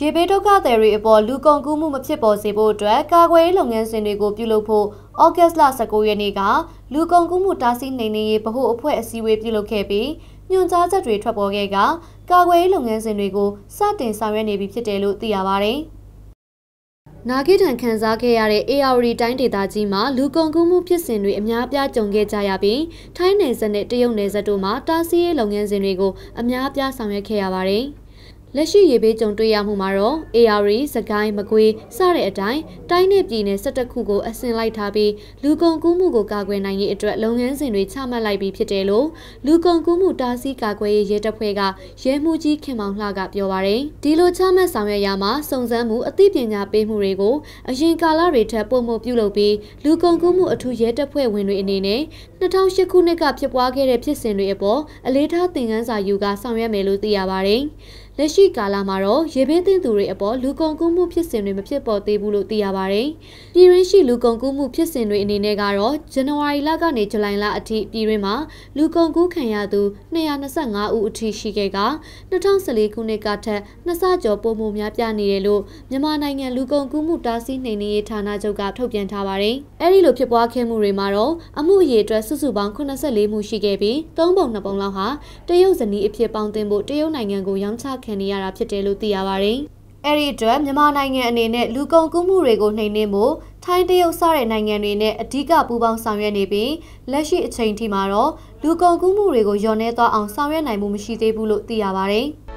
ရေဘေးဒုက္ခသည်တွေအပေါ်လူကုန်ကူးမှုမဖြစ်ပေါ်စေဖို့အတွက်ကာကွယ်ရေးလုပ်ငန်းစဉ်တွေကိုပြုလုပ်ဖို့ဩဂတ်စ်လ19ရက်နေ့ကလူကုန်ကူးမှုတားဆီးနှိမ်နင်းရေးဗဟိုအဖွဲ့အစည်းအဝေးပြုလုပ်ခဲ့ပြီးညွှန်ကြားချက်တွေထွက်ပေါ်ခဲ့ကကာကွယ်ရေးလုပ်ငန်းစဉ်တွေကိုစတင်ဆောင်ရွက်နေပြီဖြစ်တယ်လို့သိရပါတယ်။နာဂိတန်ခန်းစားခဲ့ရတဲ့ ARD တိုင်းဒေသကြီးမှာလူကုန်ကူးမှုဖြစ်စဉ်တွေအများအပြားကြုံခဲ့ကြရပြီးထိုင်းနယ်စပ်နဲ့တရုတ်နယ်စပ်တို့မှာတားဆီးရေးလုပ်ငန်းစဉ်တွေကိုအများအပြားဆောင်ရွက်ခဲ့ရပါတယ်။လက်ရှိရေဘေးကြုံတွေ့ရမှုမှာတော့ AR စကိုင်းမကွေးစတဲ့အတိုင်းတိုင်းနဲ့ပြည်နယ်၁၁ခုကိုအဆင့်လိုက်ထားပြီးလူကုန်ကူးမှုကိုကာကွယ်နိုင်ရေးအတွက်လုပ်ငန်းစဉ်တွေချမှတ်လိုက်ပြီးဖြစ်တယ်လို့လူကုန်ကူးမှုတားဆီးကာကွယ်ရေးရဲတပ်ဖွဲ့ကရဲမှူးကြီးခင်မောင်လှကပြောပါရယ်ဒီလိုချမှတ်ဆောင်ရွက်ရမှာစုံစမ်းမှုအသိပညာပေးမှုတွေကိုအရင်ကာလတွေထက်ပုံမပြုလုပ်ပြီးလူကုန်ကူးမှုအထူးရဲတပ်ဖွဲ့ဝင်တွေအနေနဲ့2008ခုနှစ်ကဖြစ်ပွားခဲ့တဲ့ဖြစ်စဉ်တွေအပေါ်အလေးထားသင်ခန်းစာယူကဆောင်ရွက်မယ်လို့သိရပါရယ်။လက်ရှိကာလမှာတော့ရေဘေးသင့်သူတွေအပေါ်လူကုန်ကူးမှုဖြစ်စဉ်တွေမဖြစ်ပေါ်သေးဘူးလို့သိရပါတယ်။ပြည်ရင်းရှိလူကုန်ကူးမှုဖြစ်စဉ်တွေအနေနဲ့ကတော့ဇန်နဝါရီလကနေဇူလိုင်လအထိပြည်ရင်းမှာလူကုန်ကူးခံရသူ225ဦးအထိရှိခဲ့က2014ခုနှစ်ကထက်နှစ်ဆကျော်ပိုမိုများပြားနေတယ်လို့မြန်မာနိုင်ငံလူကုန်ကူးမှုတားဆီးနှိမ်နင်းရေးဌာနချုပ်ကထုတ်ပြန်ထားပါတယ်။အဲဒီလိုဖြစ်ပွားခဲ့မှုတွေမှာတော့အမှုအရေအတွက်စုစုပေါင်း84မှုရှိခဲ့ပြီး၃ပုံ၂ပုံလောက်ဟာတရုတ်ဇနီးအဖြစ်ပေါင်းသင်းဖို့တရုတ်နိုင်ငံကိုရောင်းချခဲ့ခံနေရတာဖြစ်တယ်လို့သိရပါတယ်။အဲဒီအတွက်မြန်မာနိုင်ငံအနေနဲ့လူကုန်ကူးမှုတွေကိုနှိမ်နင်းဖို့ထိုင်းတရုတ်စတဲ့နိုင်ငံတွေနဲ့အဓိကပူးပေါင်းဆောင်ရွက်နေပြီးလက်ရှိအချိန်ထိမှာတော့လူကုန်ကူးမှုတွေကိုညှော်နှဲသွားအောင်ဆောင်ရွက်နိုင်မှုမရှိသေးဘူးလို့သိရပါတယ်။